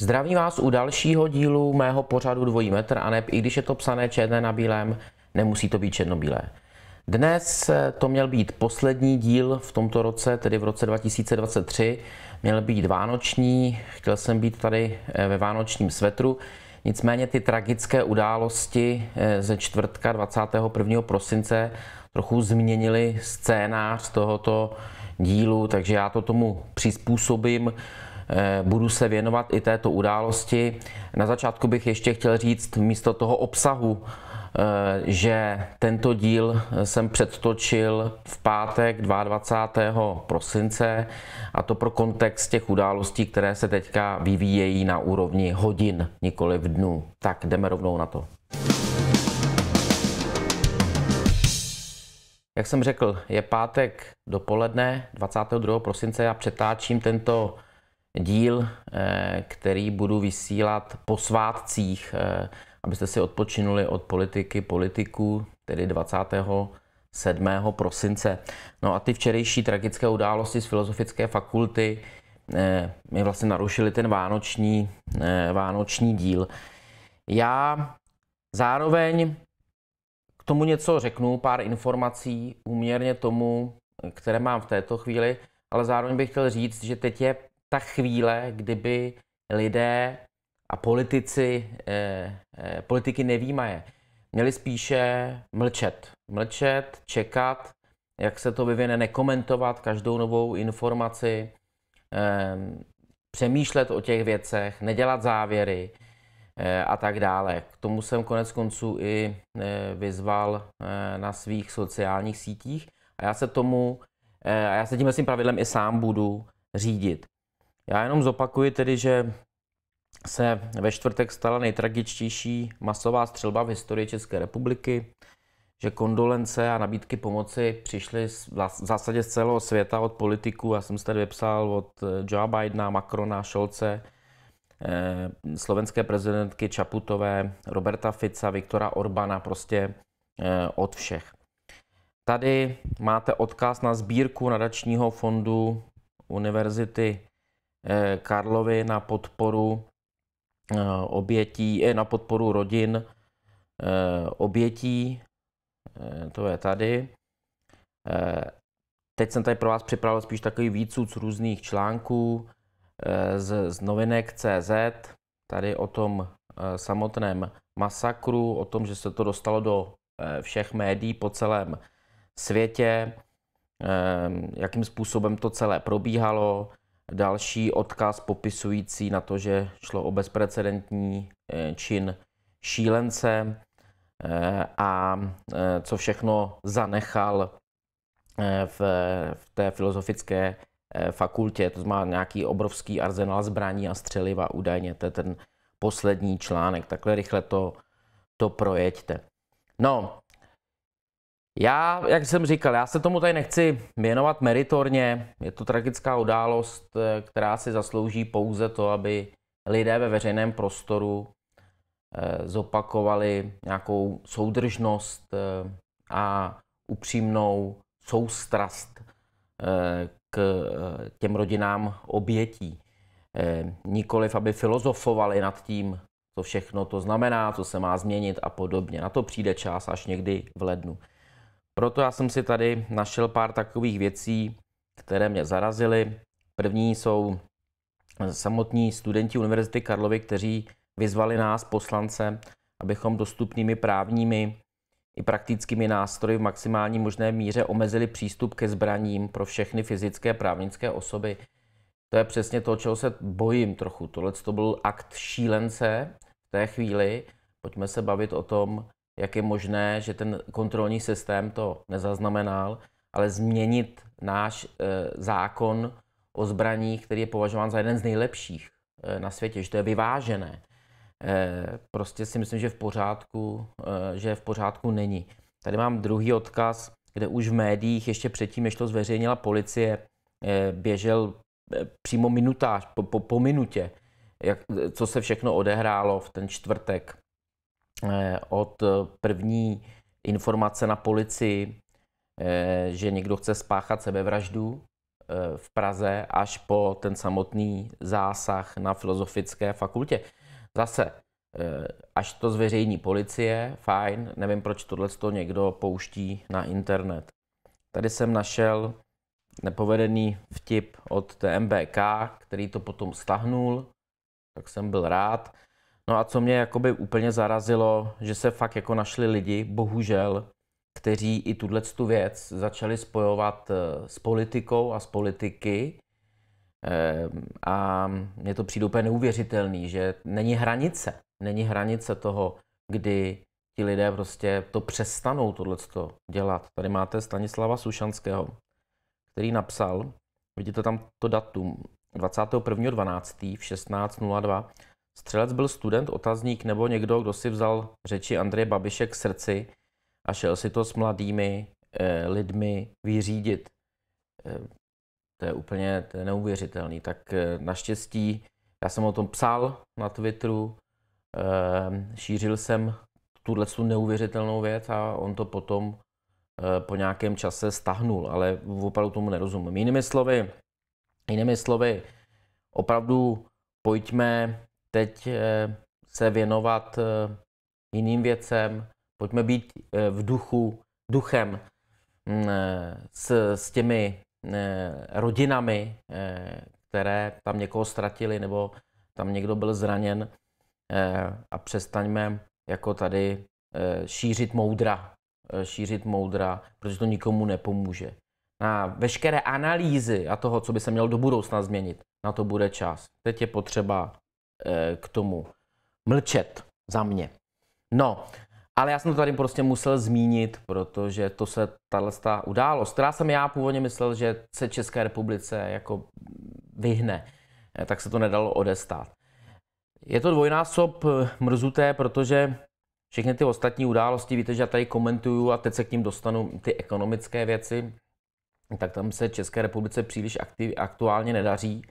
Zdravím vás u dalšího dílu mého pořadu Dvojí metr a neb, i když je to psané černé na bílém, nemusí to být černobílé. Dnes to měl být poslední díl v tomto roce, tedy v roce 2023, měl být vánoční, chtěl jsem být tady eh, ve vánočním svetru. Nicméně ty tragické události eh, ze čtvrtka 21. prosince trochu změnily scénář tohoto dílu, takže já to tomu přizpůsobím. Eh, budu se věnovat i této události. Na začátku bych ještě chtěl říct místo toho obsahu Eh, že tento díl jsem předtočil v pátek 22. prosince a to pro kontext těch událostí, které se teďka vyvíjejí na úrovni hodin, nikoli v dnu. Tak jdeme rovnou na to. Jak jsem řekl, je pátek dopoledne 22. prosince a přetáčím tento díl, eh, který budu vysílat po svátcích eh, abyste si odpočinuli od politiky politiků, tedy 27. prosince. No a ty včerejší tragické události z Filozofické fakulty eh, mi vlastně narušili ten vánoční, eh, vánoční díl. Já zároveň k tomu něco řeknu, pár informací úměrně tomu, které mám v této chvíli, ale zároveň bych chtěl říct, že teď je ta chvíle, kdyby lidé a politici, eh, eh politiky nevýmaje, měli spíše mlčet. Mlčet, čekat, jak se to vyvine, nekomentovat každou novou informaci, eh, přemýšlet o těch věcech, nedělat závěry eh, a tak dále. K tomu jsem konec konců i eh, vyzval eh, na svých sociálních sítích a já se tomu, eh, a já se tím pravidlem i sám budu řídit. Já jenom zopakuji tedy, že se ve čtvrtek stala nejtragičtější masová střelba v historii České republiky, že kondolence a nabídky pomoci přišly v zásadě z celého světa od politiků, já jsem se tady vypsal od eh, Joe Bidena, Macrona, Šolce, eh, slovenské prezidentky Čaputové, Roberta Fica, Viktora Orbana, prostě eh, od všech. Tady máte odkaz na sbírku nadačního fondu Univerzity Karlovy na podporu Eh, obětí, na podporu rodin eh, obětí, eh, to je tady. Teď jsem tady pro vás připravil spíš takový výcud různých článků z, z novinek CZ, tady o tom samotném masakru, o tom, že se to dostalo do všech médií po celém světě, jakým způsobem to celé probíhalo, další odkaz popisující na to, že šlo o bezprecedentní eh, čin šílence eh, a eh, co všechno zanechal v, té filozofické fakultě. To má nějaký obrovský arzenál zbraní a střeliva údajně. To je ten poslední článek. Takhle rychle to, to projeďte. No, já, jak jsem říkal, já se tomu tady nechci věnovat meritorně. Je to tragická událost, eh, která si zaslouží pouze to, aby lidé ve veřejném prostoru eh, zopakovali nějakou soudržnost eh, a upřímnou soustrast k těm rodinám obětí. Nikoliv, aby filozofovali nad tím, co všechno to znamená, co se má změnit a podobně. Na to přijde čas až někdy v lednu. Proto já jsem si tady našel pár takových věcí, které mě zarazily. První jsou samotní studenti Univerzity Karlovy, kteří vyzvali nás, poslance, abychom dostupnými právními i praktickými nástroji v maximální možné míře omezili přístup ke zbraním pro všechny fyzické právnické osoby. To je přesně to, čeho se bojím trochu. Tohle to byl akt šílence v té chvíli. Pojďme se bavit o tom, jak je možné, že ten kontrolní systém to nezaznamenal, ale změnit náš eh, zákon o zbraních, který je považován za jeden z nejlepších eh, na světě, že to je vyvážené. Eh, prostě si myslím, že v pořádku, že v pořádku není. Tady mám druhý odkaz, kde už v médiích ještě předtím, než to zveřejnila policie, běžel přímo minutáž, po, po, po minutě, jak, co se všechno odehrálo v ten čtvrtek Eh, od eh, první informace na policii, eh, že někdo chce spáchat sebevraždu v Praze, až po ten samotný zásah na filozofické fakultě. Zase, až to zveřejní policie, fajn, nevím, proč tohle to někdo pouští na internet. Tady jsem našel nepovedený vtip od TMBK, který to potom stahnul, tak jsem byl rád. No a co mě jakoby úplně zarazilo, že se fakt jako našli lidi, bohužel, kteří i tuhle tu věc začali spojovat eh, s politikou a s politiky. Eh, a mně to přijde úplně neuvěřitelný, že není hranice. Není hranice toho, kdy ti lidé prostě to přestanou tohle dělat. Tady máte Stanislava Sušanského, který napsal, vidíte tam to datum, 21.12. v 16.02. Střelec byl student, otazník nebo někdo, kdo si vzal řeči Andreje Babiše k srdci a šel si to s mladými eh, lidmi vyřídit. Eh, to je úplně to je neuvěřitelný. Tak eh, naštěstí, já jsem o tom psal na Twitteru, eh, šířil jsem tuhle tu neuvěřitelnou věc a on to potom eh, po nějakém čase stahnul, ale opravdu tomu nerozumím. Jinými slovy, jinými slovy opravdu pojďme teď eh, se věnovat eh, jiným věcem, pojďme být eh, v duchu, duchem mm, s, s těmi rodinami, které tam někoho ztratili nebo tam někdo byl zraněn a přestaňme jako tady šířit moudra, šířit moudra, protože to nikomu nepomůže. Na veškeré analýzy a toho, co by se mělo do budoucna změnit, na to bude čas. Teď je potřeba Eh, k tomu mlčet za mě. No, ale já jsem to tady prostě musel zmínit, protože to se tahle událost, která jsem já původně myslel, že se České republice jako vyhne, eh, tak se to nedalo odestát. Je to dvojnásob eh, mrzuté, protože všechny ty ostatní události, víte, že já tady komentuju a teď se k ním dostanu ty ekonomické věci, tak tam se České republice příliš aktiv, aktuálně nedaří.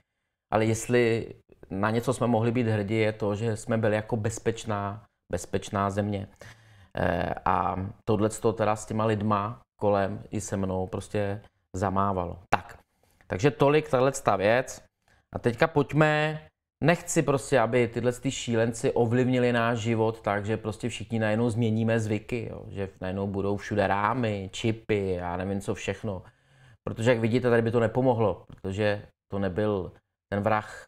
Ale jestli na něco jsme mohli být hrdí, je to, že jsme byli jako bezpečná, bezpečná země. E, a tohle to teda s těma lidma kolem i se mnou prostě zamávalo. Tak, takže tolik tahle věc. A teďka pojďme, nechci prostě, aby tyhle ty šílenci ovlivnili náš život tak, že prostě všichni najednou změníme zvyky, jo? že najednou budou všude rámy, čipy, já nevím co všechno. Protože jak vidíte, tady by to nepomohlo, protože to nebyl ten vrah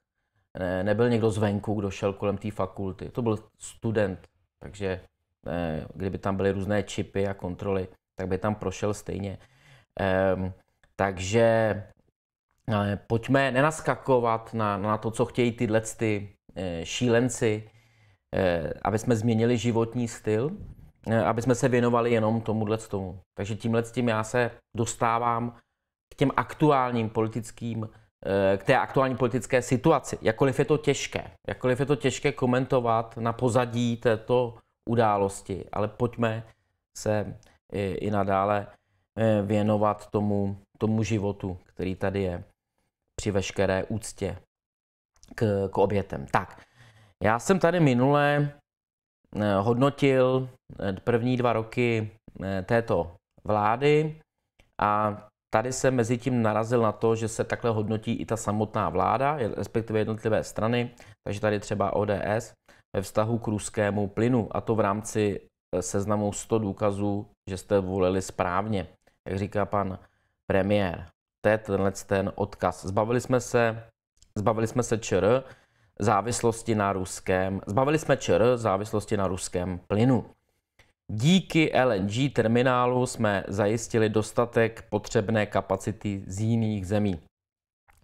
ne, nebyl někdo zvenku, kdo šel kolem té fakulty. To byl student, takže ne, eh, kdyby tam byly různé čipy a kontroly, tak by tam prošel stejně. Eh, takže eh, pojďme nenaskakovat na, na to, co chtějí tyhle ty eh, e, šílenci, e, aby jsme změnili životní styl, e, aby jsme se věnovali jenom tomuhle tomu. Takže tímhle s tím já se dostávám k těm aktuálním politickým Eh, k té aktuální politické situaci. Jakkoliv je to těžké, jakkoliv je to těžké komentovat na pozadí této události, ale pojďme se i, eh, i nadále eh, věnovat tomu, tomu životu, který tady je při veškeré úctě k, k obětem. Tak, já jsem tady minule hodnotil první dva roky této vlády a Tady se mezi tím narazil na to, že se takhle hodnotí i ta samotná vláda, respektive jednotlivé strany, takže tady třeba ODS ve vztahu k ruskému plynu a to v rámci eh, seznamu 100 důkazů, že jste volili správně, jak říká pan premiér. To je tenhle ten odkaz. Zbavili jsme se, zbavili jsme se ČR závislosti na ruském, zbavili jsme ČR závislosti na ruském plynu. Díky LNG terminálu jsme zajistili dostatek potřebné kapacity z jiných zemí.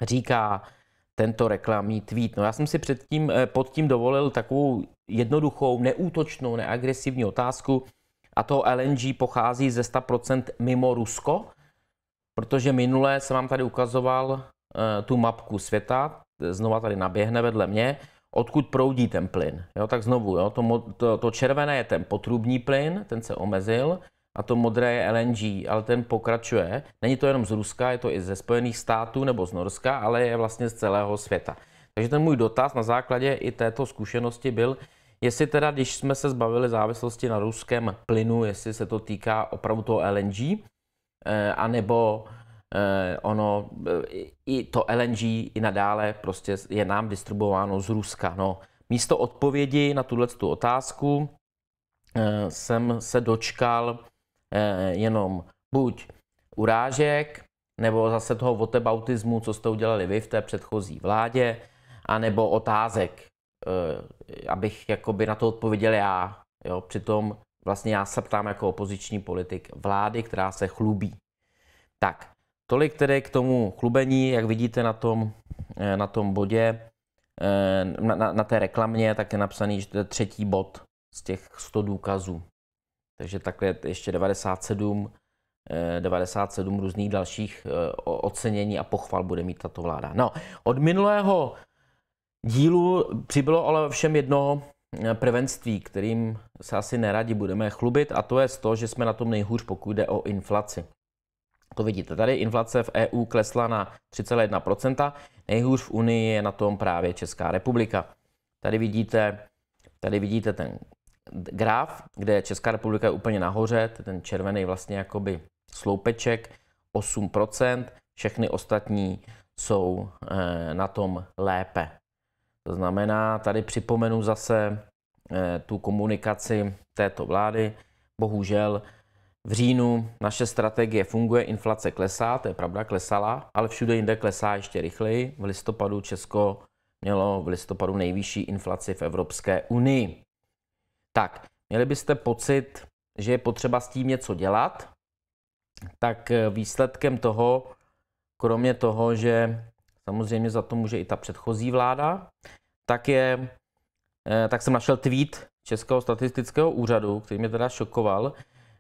Říká tento reklamní tweet. No já jsem si předtím eh, pod tím dovolil takovou jednoduchou, neútočnou, neagresivní otázku. A to LNG pochází ze 100% mimo Rusko, protože minule jsem vám tady ukazoval eh, tu mapku světa, znova tady naběhne vedle mě odkud proudí ten plyn. Jo, tak znovu, jo, to, to, to červené je ten potrubní plyn, ten se omezil, a to modré je LNG, ale ten pokračuje. Není to jenom z Ruska, je to i ze Spojených států nebo z Norska, ale je vlastně z celého světa. Takže ten můj dotaz na základě i této zkušenosti byl, jestli teda, když jsme se zbavili závislosti na ruském plynu, jestli se to týká opravdu toho LNG, eh, anebo nebo Eh, ono, eh, i to LNG i nadále prostě je nám distribuováno z Ruska. No, místo odpovědi na tuhle tu otázku eh, jsem se dočkal jenom buď urážek, nebo zase toho votebautismu, co jste udělali vy v té předchozí vládě, anebo otázek, abych jakoby na to odpověděl já. Jo? Přitom vlastně já se ptám jako opoziční politik vlády, která se chlubí. Tak, Tolik tedy k tomu chlubení, jak vidíte na tom, eh, na tom bodě, eh, na, na, na té reklamě, tak je napsaný že to je třetí bod z těch 100 důkazů. Takže takhle ještě 97, 97 eh, různých dalších ocenění a pochval bude mít tato vláda. No, od minulého dílu přibylo ale všem jedno prvenství, kterým se asi neradi budeme chlubit, a to je to, že jsme na tom nejhůř, pokud jde o inflaci. To vidíte tady, inflace v EU klesla na 3,1%, nejhůř v Unii je na tom právě Česká republika. Tady vidíte, tady vidíte ten graf, kde Česká republika je úplně nahoře, ten červený vlastně jakoby sloupeček, 8%, všechny ostatní jsou eh, na tom lépe. To znamená, tady připomenu zase eh, tu komunikaci této vlády, bohužel v říjnu naše strategie funguje, inflace klesá, to je pravda, klesala, ale všude jinde klesá ještě rychleji. V listopadu Česko mělo v listopadu nejvyšší inflaci v Evropské unii. Tak, měli byste pocit, že je potřeba s tím něco dělat, tak eh, výsledkem toho, kromě toho, že samozřejmě za to může i ta předchozí vláda, tak je, eh, tak jsem našel tweet Českého statistického úřadu, který mě teda šokoval,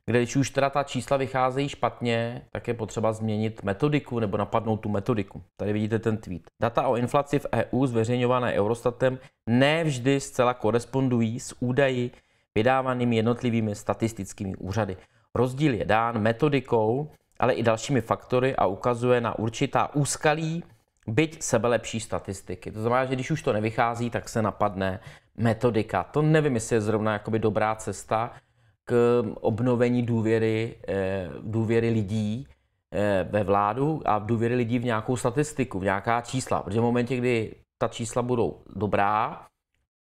kde když už teda ta čísla vycházejí špatně, tak je potřeba změnit metodiku nebo napadnout tu metodiku. Tady vidíte ten tweet. Data o inflaci v EU zveřejňované Eurostatem nevždy zcela korespondují s údaji vydávanými jednotlivými statistickými úřady. Rozdíl je dán metodikou, ale i dalšími faktory a ukazuje na určitá úskalí, byť sebelepší statistiky. To znamená, že když už to nevychází, tak se napadne metodika. To nevím, jestli je zrovna jakoby dobrá cesta, k obnovení důvěry, eh, důvěry lidí eh, ve vládu a důvěry lidí v nějakou statistiku, v nějaká čísla. Protože v momentě, kdy ta čísla budou dobrá,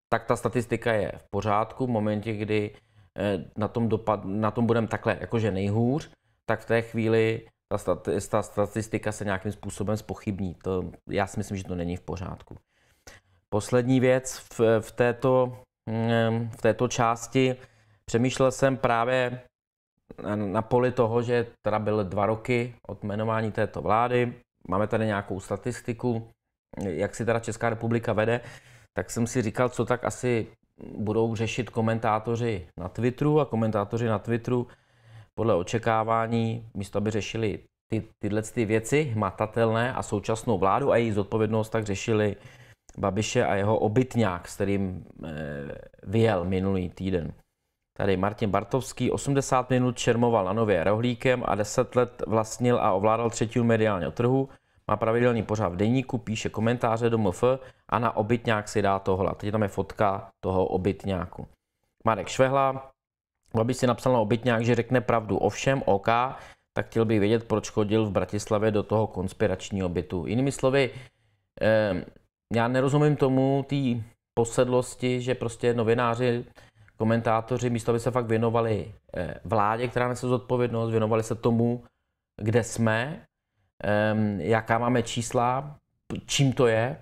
tak ta statistika je v pořádku. V momentě, kdy eh, na tom, dopad, na tom budeme takhle jakože nejhůř, tak v té chvíli ta, stati, ta statistika se nějakým způsobem spochybní. To, já si myslím, že to není v pořádku. Poslední věc v, v, této, mm, v této části Přemýšlel jsem právě na poli toho, že teda byly dva roky od jmenování této vlády, máme tady nějakou statistiku, jak si teda Česká republika vede, tak jsem si říkal, co tak asi budou řešit komentátoři na Twitteru a komentátoři na Twitteru podle očekávání, místo aby řešili ty, tyhle ty věci hmatatelné a současnou vládu a její zodpovědnost, tak řešili Babiše a jeho obytňák, s kterým e, vyjel minulý týden. Tady Martin Bartovský 80 minut čermoval na nově rohlíkem a 10 let vlastnil a ovládal třetí mediální trhu. Má pravidelný pořád v deníku, píše komentáře do MF a na obytňák si dá tohle. Teď tam je fotka toho obytňáku. Marek Švehla, aby si napsal na obytňák, že řekne pravdu o všem, OK, tak chtěl bych vědět, proč chodil v Bratislavě do toho konspiračního bytu. Jinými slovy, eh, já nerozumím tomu, té posedlosti, že prostě novináři komentátoři, místo aby se fakt věnovali eh, vládě, která nese zodpovědnost, věnovali se tomu, kde jsme, ehm, jaká máme čísla, čím to je,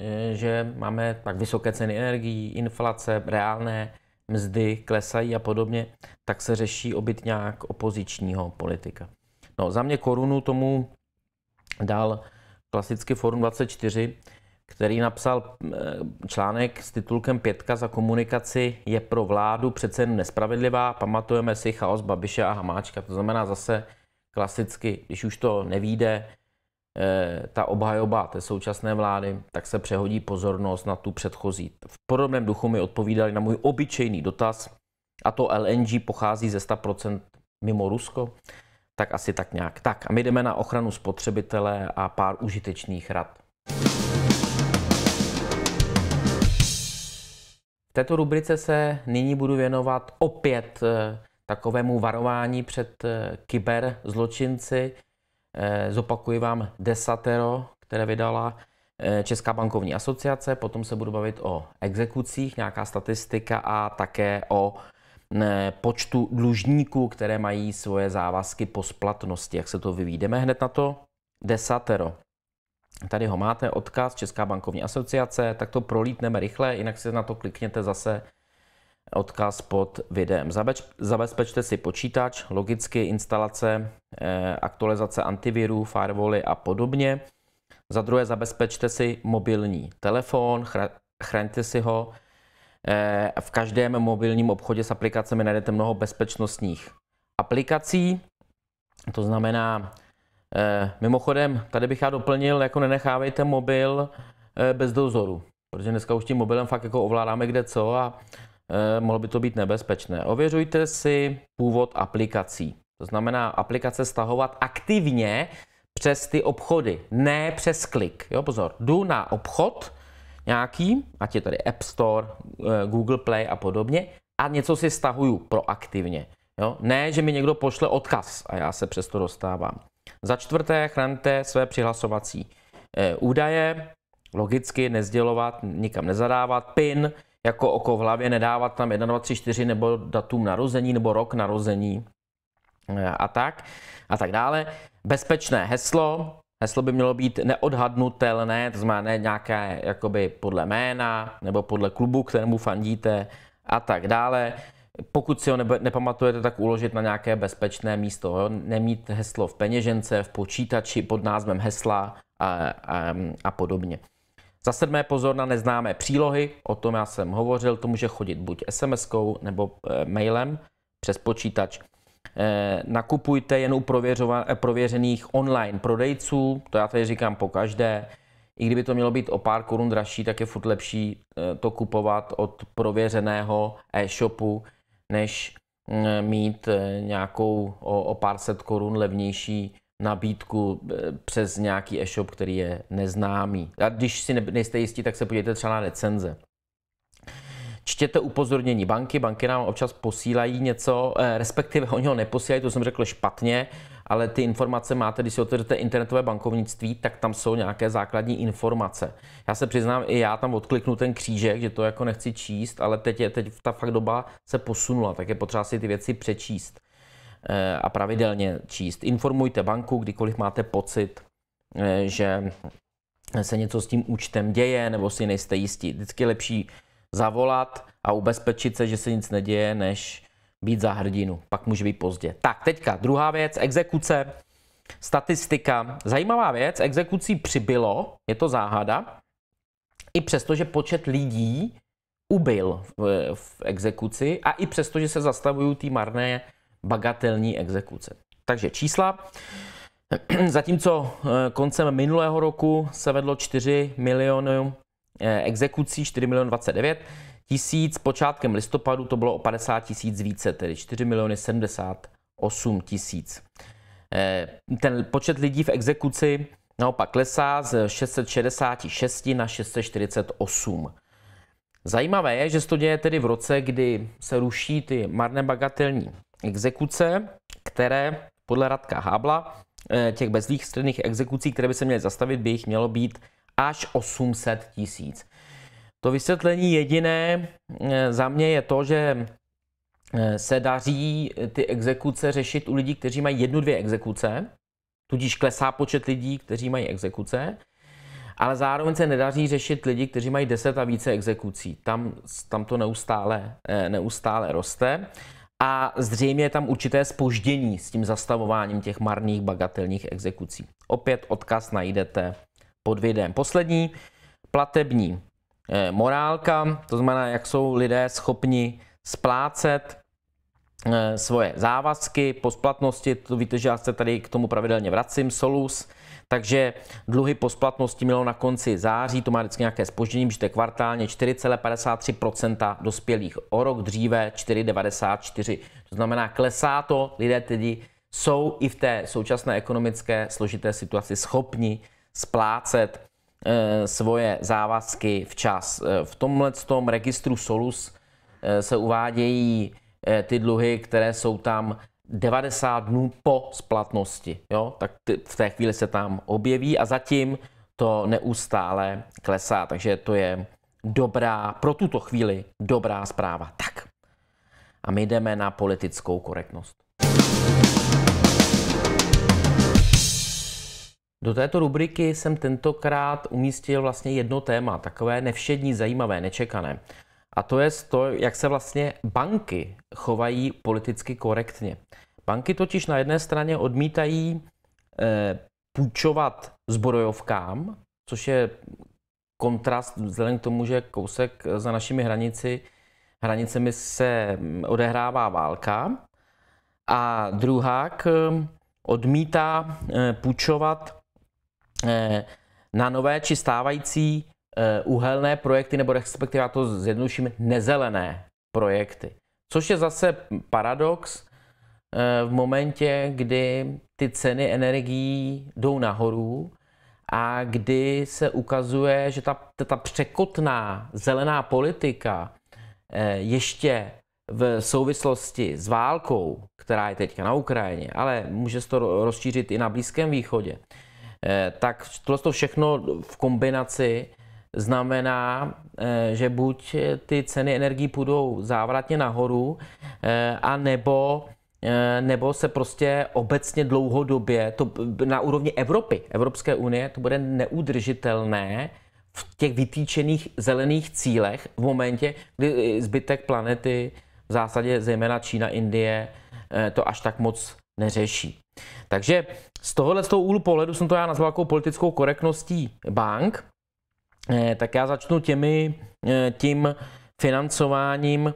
eh, že máme tak vysoké ceny energií, inflace, reálné mzdy klesají a podobně, tak se řeší obyt nějak opozičního politika. No, za mě korunu tomu dal klasicky Forum 24, který napsal eh, článek s titulkem Pětka za komunikaci je pro vládu přece jen nespravedlivá. Pamatujeme si chaos Babiše a Hamáčka. To znamená zase klasicky, když už to nevíde, eh, ta obhajoba té současné vlády, tak se přehodí pozornost na tu předchozí. V podobném duchu mi odpovídali na můj obyčejný dotaz, a to LNG pochází ze 100% mimo Rusko, tak asi tak nějak. Tak a my jdeme na ochranu spotřebitele a pár užitečných rad. V této rubrice se nyní budu věnovat opět eh, takovému varování před eh, kyberzločinci. Eh, zopakuji vám desatero, které vydala Česká bankovní asociace, potom se budu bavit o exekucích, nějaká statistika a také o počtu dlužníků, které mají svoje závazky po splatnosti, jak se to vyvídeme hned na to desatero. Tady ho máte, odkaz Česká bankovní asociace, tak to prolítneme rychle, jinak si na to klikněte zase odkaz pod videem. zabezpečte si počítač, logicky instalace, eh, aktualizace antivirů, firewally a podobně. Za druhé zabezpečte si mobilní telefon, chraňte si ho. Eh, v každém mobilním obchodě s aplikacemi najdete mnoho bezpečnostních aplikací, to znamená, Eh, mimochodem, tady bych já doplnil, jako nenechávejte mobil eh, bez dozoru, protože dneska už tím mobilem fakt jako ovládáme kde co a eh, mohlo by to být nebezpečné. Ověřujte si původ aplikací. To znamená aplikace stahovat aktivně přes ty obchody, ne přes klik. Jo, pozor, jdu na obchod nějaký, ať je tady App Store, Google Play a podobně, a něco si stahuju proaktivně. Jo? Ne, že mi někdo pošle odkaz a já se přesto dostávám. Za čtvrté, chraňte své přihlasovací eh, údaje, logicky nezdělovat, nikam nezadávat, PIN, jako oko v hlavě, nedávat tam 1, 2, 3, 4 nebo datum narození nebo rok narození eh, a tak a tak dále. Bezpečné heslo, heslo by mělo být neodhadnutelné, to znamená ne nějaké jakoby podle jména nebo podle klubu, kterému fandíte a tak dále pokud si ho nepamatujete, tak uložit na nějaké bezpečné místo. Jo? Nemít heslo v peněžence, v počítači pod názvem hesla a, a, a podobně. Za sedmé pozor na neznámé přílohy, o tom já jsem hovořil, to může chodit buď sms nebo e, mailem přes počítač. E, nakupujte jen u e, prověřených online prodejců, to já tady říkám po každé. I kdyby to mělo být o pár korun dražší, tak je furt lepší to kupovat od prověřeného e-shopu, než eh, mít eh, nějakou o, o pár set korun levnější nabídku eh, přes nějaký e-shop, který je neznámý. A když si nejste jistí, tak se podívejte třeba na recenze. Čtěte upozornění banky, banky nám občas posílají něco, respektive oni ho neposílají, to jsem řekl špatně, ale ty informace máte, když si otevřete internetové bankovnictví, tak tam jsou nějaké základní informace. Já se přiznám, i já tam odkliknu ten křížek, že to jako nechci číst, ale teď, je, teď ta fakt doba se posunula, tak je potřeba si ty věci přečíst eh, a pravidelně číst. Informujte banku, kdykoliv máte pocit, eh, že se něco s tím účtem děje nebo si nejste jistí. Vždycky je lepší zavolat a ubezpečit se, že se nic neděje, než být za hrdinu, pak může být pozdě. Tak, teďka druhá věc, exekuce, statistika. Zajímavá věc, exekucí přibylo, je to záhada, i přesto, že počet lidí ubyl v, eh, v exekuci a i přesto, že se zastavují ty marné bagatelní exekuce. Takže čísla. Zatímco eh, koncem minulého roku se vedlo 4 miliony eh, exekucí, 4 milion 29, 000, tisíc, počátkem listopadu to bylo o 50 tisíc více, tedy 4 miliony 78 tisíc. Eh, ten počet lidí v exekuci naopak klesá z 666 na 648. Zajímavé je, že se to děje tedy v roce, kdy se ruší ty marné bagatelní exekuce, které podle Radka Hábla eh, těch bezlých středných exekucí, které by se měly zastavit, by jich mělo být až 800 tisíc. To vysvětlení jediné eh, za mě je to, že eh, se daří eh, ty exekuce řešit u lidí, kteří mají jednu, dvě exekuce, tudíž klesá počet lidí, kteří mají exekuce, ale zároveň se nedaří řešit lidi, kteří mají deset a více exekucí. Tam, tam to neustále, neustále roste a zřejmě je tam určité spoždění s tím zastavováním těch marných bagatelních exekucí. Opět odkaz najdete pod videem. Poslední platební Eh, morálka, to znamená, jak jsou lidé schopni splácet eh, svoje závazky po splatnosti, to víte, že já se tady k tomu pravidelně vracím, Solus, takže dluhy po splatnosti mělo na konci září, to má vždycky nějaké spoždění, je kvartálně 4,53% dospělých, o rok dříve 4,94%. To znamená, klesá to, lidé tedy jsou i v té současné ekonomické složité situaci schopni splácet Eh, svoje závazky včas. Eh, v tomhle tom registru Solus eh, se uvádějí ty dluhy, které jsou tam 90 dnů po splatnosti. Jo? Tak ty, v té chvíli se tam objeví a zatím to neustále klesá. Takže to je dobrá, pro tuto chvíli dobrá zpráva. Tak. A my jdeme na politickou korektnost. Do této rubriky jsem tentokrát umístil vlastně jedno téma, takové nevšední, zajímavé, nečekané. A to je to, jak se vlastně banky chovají politicky korektně. Banky totiž na jedné straně odmítají eh, půjčovat zbrojovkám, což je kontrast vzhledem k tomu, že kousek za našimi hranici, hranicemi se mm, odehrává válka. A druhák mm, odmítá eh, půjčovat Eh, na nové či stávající eh, uhelné projekty, nebo respektive já to zjednoduším, nezelené projekty. Což je zase paradox eh, v momentě, kdy ty ceny energií jdou nahoru a kdy se ukazuje, že ta, ta překotná zelená politika ještě v souvislosti s válkou, která je teďka na Ukrajině, ale může se to rozšířit i na Blízkém východě, Eh, tak tohle to všechno v kombinaci znamená, eh, že buď eh, ty ceny energií půjdou závratně nahoru, a nebo nebo se prostě obecně dlouhodobě, to na úrovni Evropy, Evropské unie, to bude neudržitelné v těch vytýčených zelených cílech v momentě, kdy zbytek planety, v zásadě zejména Čína, Indie, to až tak moc neřeší. Takže z tohohle z toho úhlu pohledu jsem to já nazval jako politickou korektností bank, eh, tak já začnu těmi, eh, tím financováním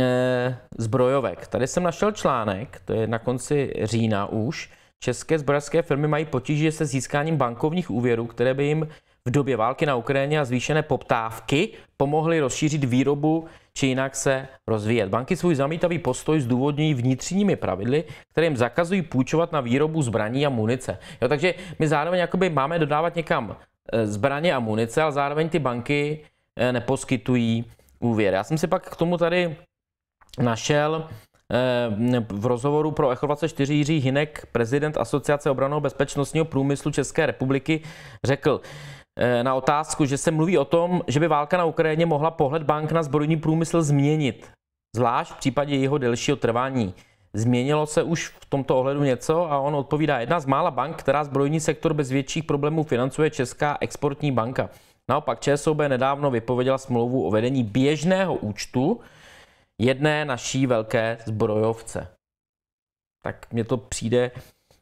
eh, zbrojovek. Tady jsem našel článek, to je na konci října už. České zbrojovské firmy mají potíže se získáním bankovních úvěrů, které by jim v době války na Ukrajině a zvýšené poptávky pomohly rozšířit výrobu či jinak se rozvíjet. Banky svůj zamítavý postoj zdůvodňují vnitřními pravidly, které jim zakazují půjčovat na výrobu zbraní a munice. Jo, takže my zároveň jakoby máme dodávat někam e, zbraně a munice, ale zároveň ty banky e, neposkytují úvěr. Já jsem si pak k tomu tady našel e, v rozhovoru pro Echo 24 Jiří Hinek, prezident Asociace obranou bezpečnostního průmyslu České republiky, řekl, Eh, na otázku, že se mluví o tom, že by válka na Ukrajině mohla pohled bank na zbrojní průmysl změnit, zvlášť v případě jeho delšího trvání. Změnilo se už v tomto ohledu něco a on odpovídá, jedna z mála bank, která zbrojní sektor bez větších problémů financuje Česká exportní banka. Naopak ČSOB nedávno vypověděla smlouvu o vedení běžného účtu jedné naší velké zbrojovce. Tak mně to přijde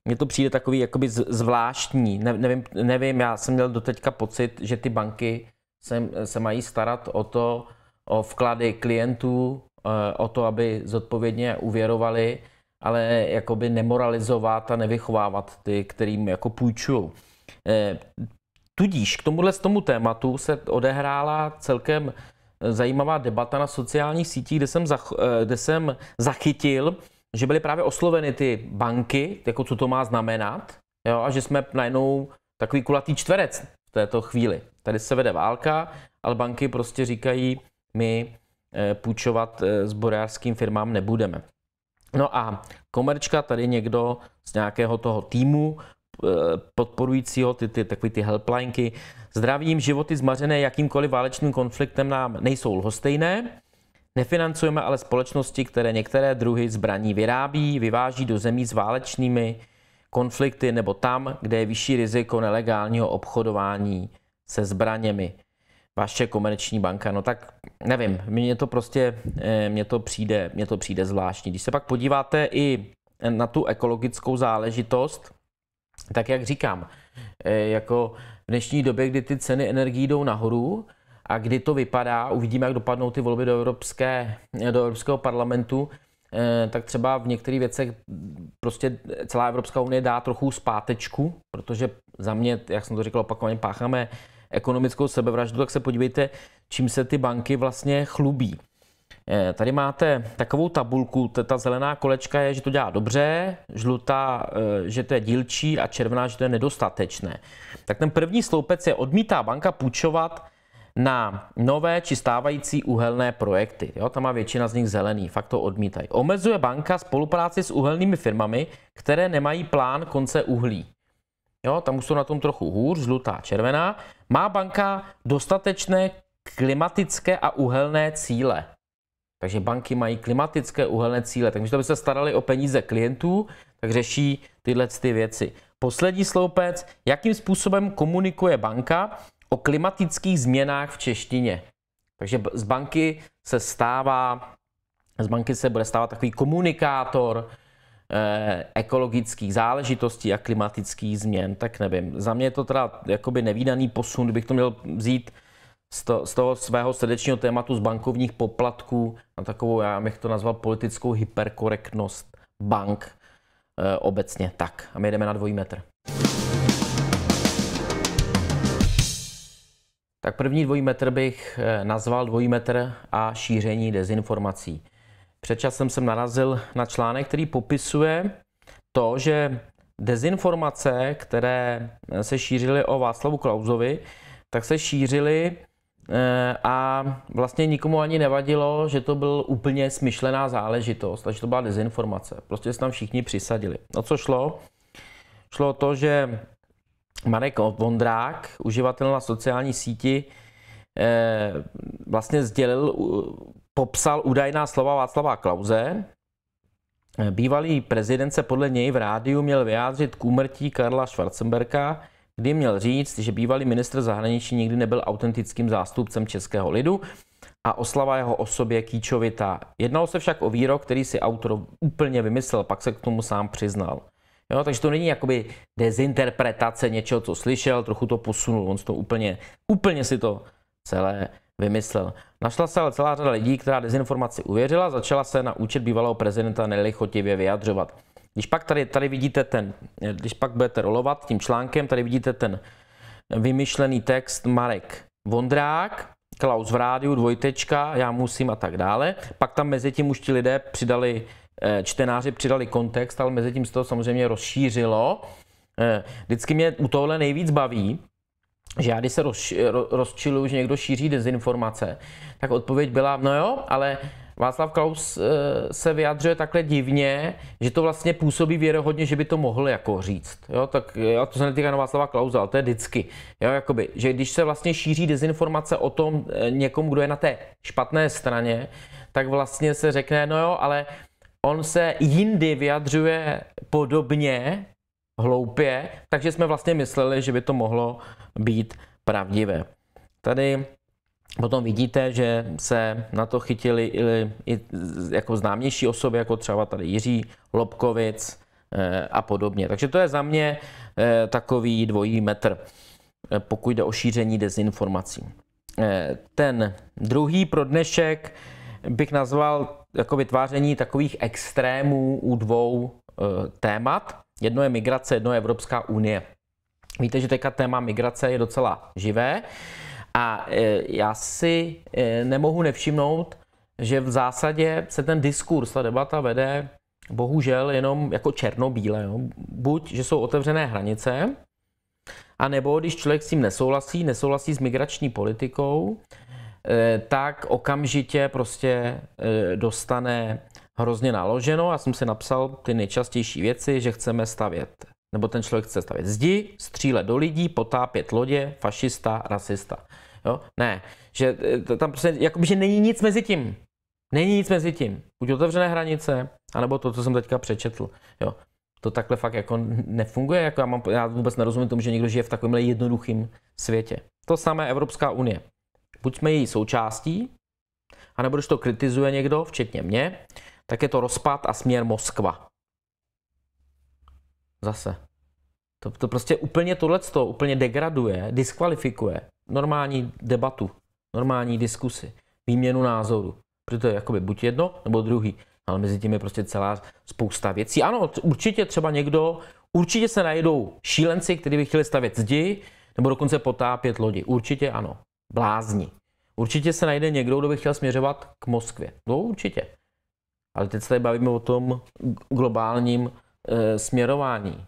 mně to přijde takový jakoby zvláštní. Ne, nevím, nevím, já jsem měl doteďka pocit, že ty banky se, se mají starat o to, o vklady klientů, eh, o to, aby zodpovědně uvěrovali, ale jakoby nemoralizovat a nevychovávat ty, kterým jako půjčují. Eh, tudíž k tomuhle tomu tématu se odehrála celkem zajímavá debata na sociálních sítích, kde jsem, zach, eh, kde jsem zachytil, že byly právě osloveny ty banky, jako co to má znamenat, jo, a že jsme najednou takový kulatý čtverec v této chvíli. Tady se vede válka, ale banky prostě říkají, my eh, půjčovat s eh, borářským firmám nebudeme. No a komerčka, tady někdo z nějakého toho týmu eh, podporujícího ty, ty takový ty helplinky. Zdravím, životy zmařené jakýmkoliv válečným konfliktem nám nejsou lhostejné. Nefinancujeme ale společnosti, které některé druhy zbraní vyrábí, vyváží do zemí s válečnými konflikty nebo tam, kde je vyšší riziko nelegálního obchodování se zbraněmi. Vaše komerční banka, no tak nevím, mně to prostě, eh, mně to přijde, mně to přijde zvláštní. Když se pak podíváte i na tu ekologickou záležitost, tak jak říkám, eh, jako v dnešní době, kdy ty ceny energií jdou nahoru, a kdy to vypadá. Uvidíme, jak dopadnou ty volby do, Evropské, do Evropského parlamentu. Eh, tak třeba v některých věcech prostě celá Evropská unie dá trochu zpátečku, protože za mě, jak jsem to říkal opakovaně, pácháme ekonomickou sebevraždu, tak se podívejte, čím se ty banky vlastně chlubí. Eh, tady máte takovou tabulku, ta zelená kolečka je, že to dělá dobře, žlutá, eh, že to je dílčí a červená, že to je nedostatečné. Tak ten první sloupec je odmítá banka půjčovat na nové či stávající uhelné projekty. Jo, tam má většina z nich zelený, fakt to odmítají. Omezuje banka spolupráci s uhelnými firmami, které nemají plán konce uhlí. Jo, tam už jsou na tom trochu hůř, žlutá, červená. Má banka dostatečné klimatické a uhelné cíle. Takže banky mají klimatické uhelné cíle, takže by se starali o peníze klientů, tak řeší tyhle ty věci. Poslední sloupec, jakým způsobem komunikuje banka o klimatických změnách v češtině. Takže z banky se stává, z banky se bude stávat takový komunikátor eh, ekologických záležitostí a klimatických změn, tak nevím. Za mě je to teda jakoby nevýdaný posun, kdybych to měl vzít z, to, z toho svého srdečního tématu z bankovních poplatků na takovou, já bych to nazval, politickou hyperkorektnost bank eh, obecně. Tak a my jdeme na dvojí metr. Tak první dvojí metr bych eh, nazval dvojí metr a šíření dezinformací. Před časem jsem narazil na článek, který popisuje to, že dezinformace, které eh, se šířily o Václavu Klauzovi, tak se šířily eh, a vlastně nikomu ani nevadilo, že to byl úplně smyšlená záležitost, takže to byla dezinformace. Prostě se tam všichni přisadili. No co šlo? Šlo o to, že Marek Vondrák, uživatel na sociální síti, eh, vlastně sdělil, popsal údajná slova Václava Klauze. Eh, bývalý prezident se podle něj v rádiu měl vyjádřit k úmrtí Karla Schwarzenberka, kdy měl říct, že bývalý ministr zahraničí nikdy nebyl autentickým zástupcem českého lidu a oslava jeho osobě kýčovita. Jednalo se však o výrok, který si autor úplně vymyslel, pak se k tomu sám přiznal. Jo, takže to není jakoby dezinterpretace něčeho, co slyšel, trochu to posunul, on to úplně, úplně si to celé vymyslel. Našla se ale celá řada lidí, která dezinformaci uvěřila, začala se na účet bývalého prezidenta nelichotivě vyjadřovat. Když pak tady, tady vidíte ten, když pak budete rolovat tím článkem, tady vidíte ten vymyšlený text Marek Vondrák, Klaus v rádiu, dvojtečka, já musím a tak dále. Pak tam mezi tím už ti lidé přidali Eh, čtenáři přidali kontext, ale mezi tím se to samozřejmě rozšířilo. Eh, vždycky mě u tohle nejvíc baví, že já když se roz, rozčiluju, že někdo šíří dezinformace, tak odpověď byla, no jo, ale Václav Klaus eh, se vyjadřuje takhle divně, že to vlastně působí věrohodně, že by to mohl jako říct. Jo, tak jo, to se netýká na Václava Klausa, ale to je vždycky. Jo, jakoby, že když se vlastně šíří dezinformace o tom někomu, kdo je na té špatné straně, tak vlastně se řekne, no jo, ale on se jindy vyjadřuje podobně, hloupě, takže jsme vlastně mysleli, že by to mohlo být pravdivé. Tady potom vidíte, že se na to chytili i, i jako známější osoby, jako třeba tady Jiří Lobkovic e, a podobně. Takže to je za mě e, takový dvojí metr, e, pokud jde o šíření dezinformací. Ten druhý pro dnešek bych nazval jako vytváření takových extrémů u dvou e, témat. Jedno je migrace, jedno je Evropská unie. Víte, že teďka téma migrace je docela živé a e, já si e, nemohu nevšimnout, že v zásadě se ten diskurs, ta debata vede bohužel jenom jako černobíle. Jo. Buď, že jsou otevřené hranice, anebo když člověk s tím nesouhlasí, nesouhlasí s migrační politikou, Eh, tak okamžitě prostě eh, dostane hrozně naloženo. Já jsem si napsal ty nejčastější věci, že chceme stavět nebo ten člověk chce stavět zdi, střílet do lidí, potápět lodě, fašista, rasista. Jo? Ne, že eh, tam prostě, jakoby, že není nic mezi tím. Není nic mezi tím. Buď otevřené hranice, anebo to, co jsem teďka přečetl. Jo? To takhle fakt jako nefunguje. Jako já, mám, já vůbec nerozumím tomu, že někdo žije v takovémhle jednoduchém světě. To samé Evropská unie buď jsme její součástí, anebo když to kritizuje někdo, včetně mě, tak je to rozpad a směr Moskva. Zase. To, to prostě úplně tohleto úplně degraduje, diskvalifikuje normální debatu, normální diskusy, výměnu názoru. Protože to je jakoby buď jedno, nebo druhý. Ale mezi tím je prostě celá spousta věcí. Ano, určitě třeba někdo, určitě se najdou šílenci, kteří by chtěli stavět zdi, nebo dokonce potápět lodi. Určitě ano blázni. Určitě se najde někdo, kdo by chtěl směřovat k Moskvě. No určitě. Ale teď se tady bavíme o tom globálním e, směrování.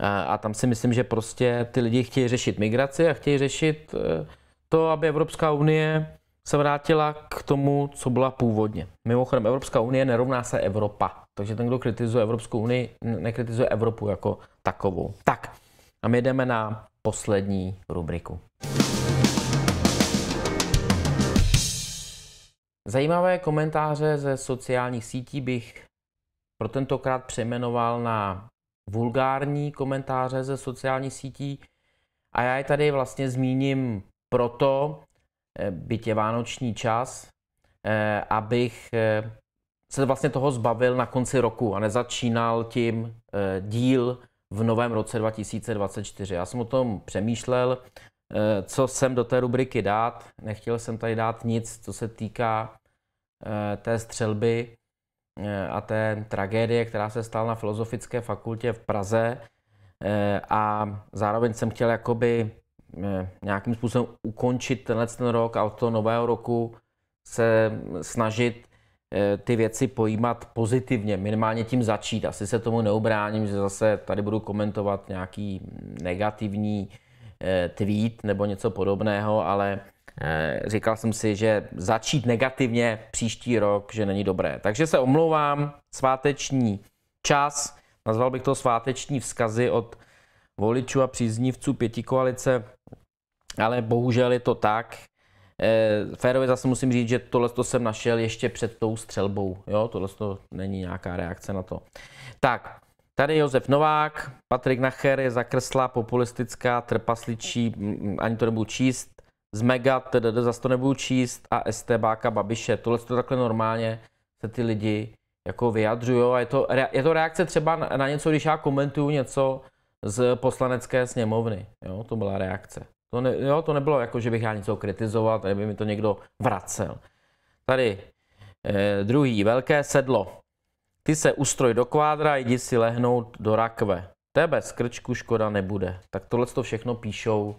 E, a tam si myslím, že prostě ty lidi chtějí řešit migraci a chtějí řešit e, to, aby Evropská unie se vrátila k tomu, co byla původně. Mimochodem, Evropská unie nerovná se Evropa. Takže ten, kdo kritizuje Evropskou unii, nekritizuje Evropu jako takovou. Tak, a my jdeme na poslední rubriku. Zajímavé komentáře ze sociálních sítí bych pro tentokrát přejmenoval na vulgární komentáře ze sociálních sítí a já je tady vlastně zmíním proto, eh, byť je vánoční čas, eh, abych eh, se vlastně toho zbavil na konci roku a nezačínal tím díl v novém roce 2024. Já jsem o tom přemýšlel, Eh, co jsem do té rubriky dát. Nechtěl jsem tady dát nic, co se týká eh, té střelby eh, a té tragédie, která se stala na Filozofické fakultě v Praze. A zároveň jsem chtěl jakoby nějakým způsobem ukončit tenhle ten rok a od toho nového roku se snažit ty věci pojímat pozitivně, minimálně tím začít. Asi se tomu neubráním, že zase tady budu komentovat nějaký negativní Eh, tweet nebo něco podobného, ale eh, říkal jsem si, že začít negativně příští rok, že není dobré. Takže se omlouvám, sváteční čas, nazval bych to sváteční vzkazy od voličů a příznivců pětikoalice, ale bohužel je to tak. Eh, férově zase musím říct, že tohle jsem našel ještě před tou střelbou. Jo, tohle není nějaká reakce na to. Tak, Tady Josef Novák, Patrik Nacher je zakreslá populistická trpasličí, ani to nebudu číst, z Mega, tedy zase to nebudu číst, a Báka Babiše. Tohle to takhle normálně se ty lidi jako vyjadřují a je to, je to reakce třeba na, na něco, když já komentuju něco z poslanecké sněmovny. Jo, to byla reakce. To, ne, jo, to nebylo jako, že bych já něco kritizoval, tady by mi to někdo vracel. Tady eh, druhý, velké sedlo. Ty se ustroj do kvádra, jdi si lehnout do rakve. Tebe z krčku škoda nebude. Tak tohle to všechno píšou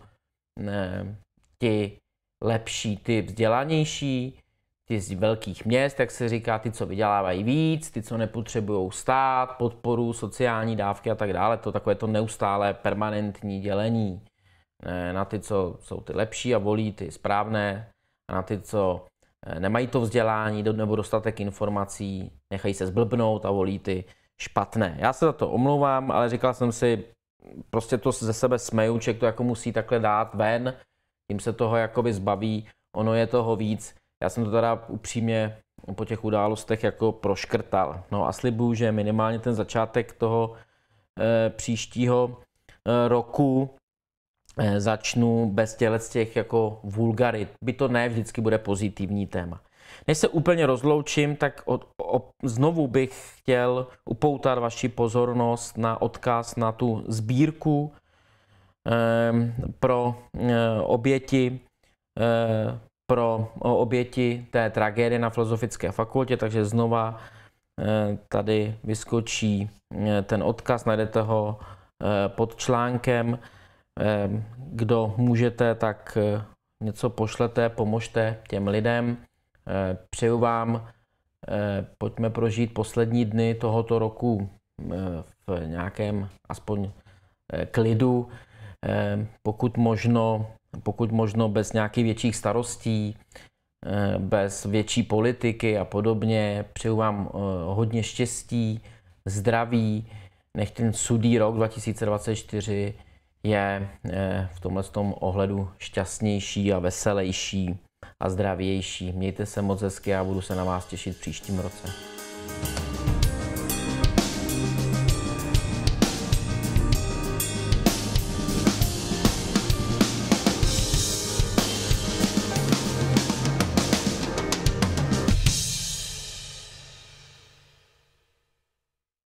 ne, eh, ti lepší, ty vzdělanější, ty z velkých měst, jak se říká, ty, co vydělávají víc, ty, co nepotřebují stát, podporu, sociální dávky a tak dále. To takové to neustálé permanentní dělení eh, na ty, co jsou ty lepší a volí ty správné, a na ty, co Eh, nemají to vzdělání nebo dostatek informací, nechají se zblbnout a volí ty špatné. Já se za to omlouvám, ale říkal jsem si, prostě to ze sebe smeju, člověk to jako musí takhle dát ven, tím se toho jakoby zbaví, ono je toho víc. Já jsem to teda upřímně po těch událostech jako proškrtal. No a slibuju, že minimálně ten začátek toho e, příštího e, roku Eh, začnu bez z těch jako vulgarit. By to ne vždycky bude pozitivní téma. Než se úplně rozloučím, tak od, od, znovu bych chtěl upoutat vaši pozornost na odkaz na tu sbírku eh, pro eh, oběti eh, pro oběti té tragédie na Filozofické fakultě, takže znova eh, tady vyskočí eh, ten odkaz, najdete ho pod článkem. Kdo můžete, tak eh, něco pošlete, pomožte těm lidem. Eh, přeju vám, eh, pojďme prožít poslední dny tohoto roku v nějakém aspoň klidu, pokud možno, pokud možno bez nějakých větších starostí, bez větší politiky a podobně. Přeju vám hodně štěstí, zdraví, nech ten sudý rok 2024 je eh, v tomhle tom ohledu šťastnější a veselější a zdravější. Mějte se moc hezky a budu se na vás těšit příštím roce.